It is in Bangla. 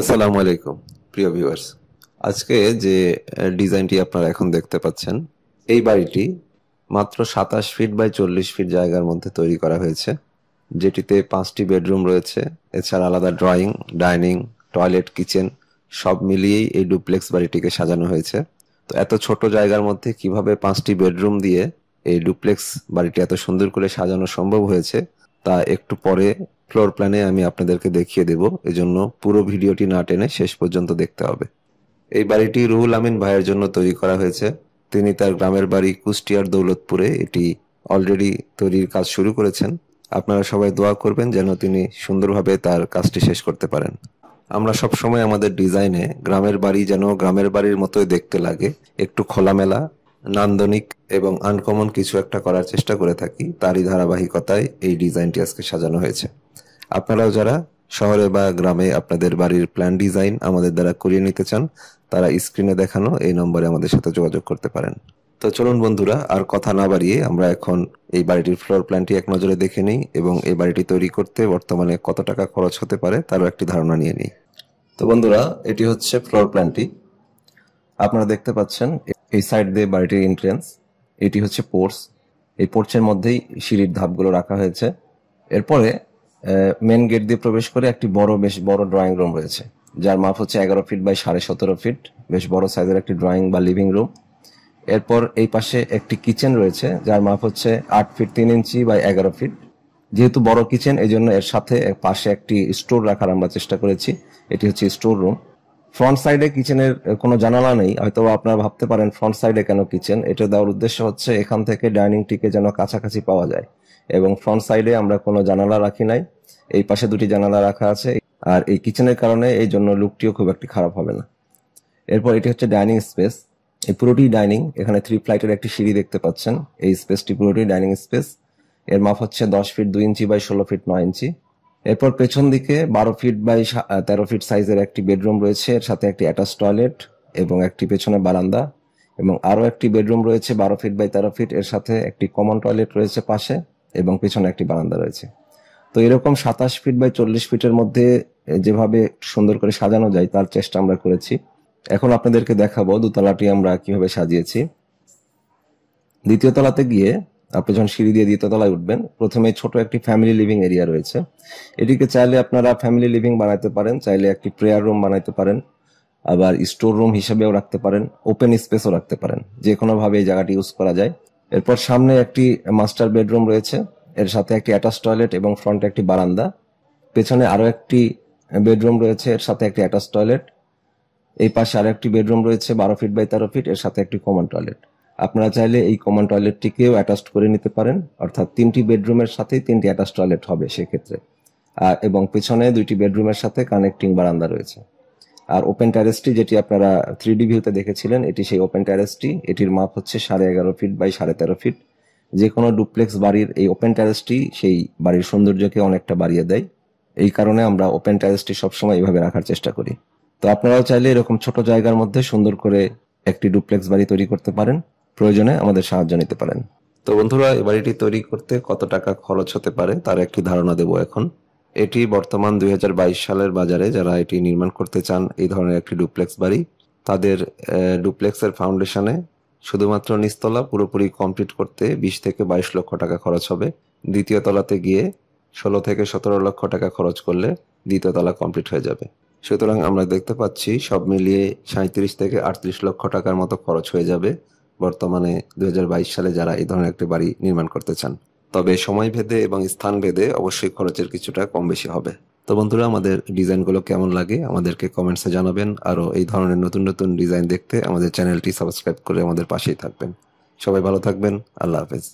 আসসালামু আলাইকুম প্রিয় ভিউয়ার্স আজকে যে ডিজাইনটি আপনারা এখন দেখতে পাচ্ছেন এই বাড়িটি মাত্র সাতাশ ফিট বাই চল্লিশ ফিট জায়গার মধ্যে তৈরি করা হয়েছে যেটিতে পাঁচটি বেডরুম রয়েছে এছাড়া আলাদা ড্রয়িং ডাইনিং টয়লেট কিচেন সব মিলিয়েই এই ডুপ্লেক্স বাড়িটিকে সাজানো হয়েছে তো এত ছোট জায়গার মধ্যে কিভাবে পাঁচটি বেডরুম দিয়ে এই ডুপ্লেক্স বাড়িটি এত সুন্দর করে সাজানো সম্ভব হয়েছে তা একটু পরে ফ্লোর প্ল্যানে আমি আপনাদেরকে দেখিয়ে দেব এজন্য পুরো ভিডিওটি না টেনে শেষ পর্যন্ত দেখতে হবে এই বাড়িটি রুহুল আমিন ভাইয়ের জন্য তৈরি করা হয়েছে তিনি তার গ্রামের বাড়ি কুষ্টিয়ার দৌলতপুরে এটি অলরেডি তৈরির কাজ শুরু করেছেন আপনারা সবাই দোয়া করবেন যেন তিনি সুন্দরভাবে তার কাজটি শেষ করতে পারেন আমরা সব সময় আমাদের ডিজাইনে গ্রামের বাড়ি যেন গ্রামের বাড়ির মতোই দেখতে লাগে একটু খোলামেলা নান্দনিক এবং আনকমন কিছু একটা করার চেষ্টা করে থাকি তারই ধারাবাহিকতায় এই ডিজাইনটি আজকে সাজানো হয়েছে আপনারাও যারা শহরে বা গ্রামে আপনাদের বাড়ির প্ল্যান ডিজাইন আমাদের দ্বারা করিয়ে নিতে চান তারা স্ক্রিনে দেখানো এই নম্বরে আমাদের সাথে যোগাযোগ করতে পারেন তো চলুন বন্ধুরা আর কথা না বাড়িয়ে আমরা এখন এই বাড়িটির ফ্লোর প্ল্যানটি এক নজরে দেখে নিই এবং এই বাড়িটি তৈরি করতে বর্তমানে কত টাকা খরচ হতে পারে তারও একটি ধারণা নিয়ে নিই তো বন্ধুরা এটি হচ্ছে ফ্লোর প্ল্যানটি আপনারা দেখতে পাচ্ছেন এই সাইড দিয়ে বাড়িটির এন্ট্রেন্স এটি হচ্ছে পোর্স এই পোর্চের মধ্যেই সিঁড়ির ধাপগুলো রাখা হয়েছে এরপরে মেন গেট দিয়ে প্রবেশ করে একটি বড় বেশ বড় ড্রয়িং রুম রয়েছে যার মাপ হচ্ছে এগারো ফিট বাই সাড়ে সতেরো ফিট বেশ বড় সাইজের একটি ড্রয়িং বা লিভিং রুম এরপর এই পাশে একটি কিচেন রয়েছে যার মাপ হচ্ছে আট ফিট তিন ইঞ্চি বাই এগারো ফিট যেহেতু বড় কিচেন এই জন্য এর সাথে পাশে একটি স্টোর রাখার আমরা চেষ্টা করেছি এটি হচ্ছে স্টোর রুম ফ্রন্ট সাইডে কিচেনের কোনো জানালা নেই হয়তো আপনারা ভাবতে পারেন ফ্রন্ট সাইডে কেন কিচেন এটা দেওয়ার উদ্দেশ্য হচ্ছে এখান থেকে ডাইনিংটিকে যেন কাছাকাছি পাওয়া যায় এবং ফ্রন্ট সাইডে আমরা কোনো জানালা রাখি নাই এই পাশে দুটি জানালা রাখা আছে আর এই কিচেনের কারণে এই জন্য লুকটিও খুব একটি খারাপ হবে না এরপর এটি হচ্ছে ডাইনিং স্পেস এই পুরোটি ডাইনিং এখানে থ্রি ফ্লাইটের একটি সিঁড়ি দেখতে পাচ্ছেন এই স্পেসটি পুরোটি ডাইনিং স্পেস এর মাপ হচ্ছে দশ ফিট দুই ইঞ্চি বাই ষোলো ফিট নয় ইঞ্চি এরপর পেছন দিকে বারো ফিট বাই তেরো ফিট সাইজের একটি বেডরুম রয়েছে এর সাথে একটি অ্যাটাচ টয়লেট এবং একটি পেছনে বারান্দা এবং আরও একটি বেডরুম রয়েছে বারো ফিট বাই তেরো ফিট এর সাথে একটি কমন টয়লেট রয়েছে পাশে এবং পেছনে একটি বারান্দা রয়েছে তো এরকম সাতাশ ফিট বাই চল্লিশ ফিটের মধ্যে যেভাবে সুন্দর করে সাজানো যায় তার চেষ্টা আমরা করেছি এখন আপনাদেরকে দেখাবো দোতলাটি আমরা কিভাবে সাজিয়েছি দ্বিতীয় তলাতে গিয়ে আপনি যখন সিঁড়ি দিয়ে দ্বিতলায় উঠবেন প্রথমে ছোট একটি ফ্যামিলি লিভিং এরিয়া রয়েছে এটিকে চাইলে আপনারা ফ্যামিলি লিভিং বানাতে পারেন চাইলে একটি প্রেয়ার রুম বানাতে পারেন আবার স্টোর রুম হিসেবেও রাখতে পারেন ওপেন স্পেসও রাখতে পারেন যে কোনোভাবে এই জায়গাটি ইউজ করা যায় এরপর সামনে একটি মাস্টার বেডরুম রয়েছে এর সাথে একটি অ্যাটাচ টয়লেট এবং ফ্রন্টে একটি বারান্দা পেছনে আরও একটি বেডরুম রয়েছে এর সাথে একটি অ্যাটাচ টয়লেট এই পাশে আরো একটি বেডরুম রয়েছে বারো ফিট বাই তেরো ফিট এর সাথে একটি কমন টয়লেট আপনারা চাইলে এই কমন টয়লেটটিকেও অ্যাটাচড করে নিতে পারেন অর্থাৎ তিনটি বেডরুমের সাথেই তিনটি অ্যাটাচ টয়লেট হবে সেক্ষেত্রে এবং পিছনে দুইটি বেডরুমের সাথে কানেক্টিং বারান্দা রয়েছে আর ওপেন ট্যারেসটি যেটি আপনারা থ্রি ডি ভিউতে দেখেছিলেন এটি সেই ওপেন ট্যারেসটি এটির মাপ হচ্ছে সাড়ে এগারো ফিট বাই সাড়ে তেরো ফিট যে কোনো ডুপ্লেক্স বাড়ির এই ওপেন ট্যারেসটি সেই বাড়ির সৌন্দর্যকে অনেকটা বাড়িয়ে দেয় এই কারণে আমরা ওপেন ট্যারেসটি সবসময় এইভাবে রাখার চেষ্টা করি তো আপনারাও চাইলে এরকম ছোট জায়গার মধ্যে সুন্দর করে একটি ডুপ্লেক্স বাড়ি তৈরি করতে পারেন প্রয়োজনে আমাদের সাহায্য নিতে পারেন তো বন্ধুরা এ বাড়িটি তৈরি করতে কত টাকা খরচ হতে পারে তার একটি ধারণা দেব এখন এটি বর্তমান দুই সালের বাজারে যারা এটি নির্মাণ করতে চান এই ধরনের একটি ডুপ্লেক্স বাড়ি তাদের ডুপ্লেক্সের ফাউন্ডেশনে শুধুমাত্র নিস্তলা পুরোপুরি কমপ্লিট করতে বিশ থেকে বাইশ লক্ষ টাকা খরচ হবে দ্বিতীয় তলাতে গিয়ে ষোলো থেকে সতেরো লক্ষ টাকা খরচ করলে দ্বিতীয় তলা কমপ্লিট হয়ে যাবে সুতরাং আমরা দেখতে পাচ্ছি সব মিলিয়ে সাঁত্রিশ থেকে আটত্রিশ লক্ষ টাকার মতো খরচ হয়ে যাবে বর্তমানে দুই সালে যারা এই ধরনের একটি বাড়ি নির্মাণ করতে চান তবে সময় ভেদে এবং স্থান ভেদে অবশ্যই খরচের কিছুটা কম বেশি হবে তো বন্ধুরা আমাদের ডিজাইনগুলো কেমন লাগে আমাদেরকে কমেন্টসে জানাবেন আরও এই ধরনের নতুন নতুন ডিজাইন দেখতে আমাদের চ্যানেলটি সাবস্ক্রাইব করে আমাদের পাশেই থাকবেন সবাই ভালো থাকবেন আল্লাহ হাফেজ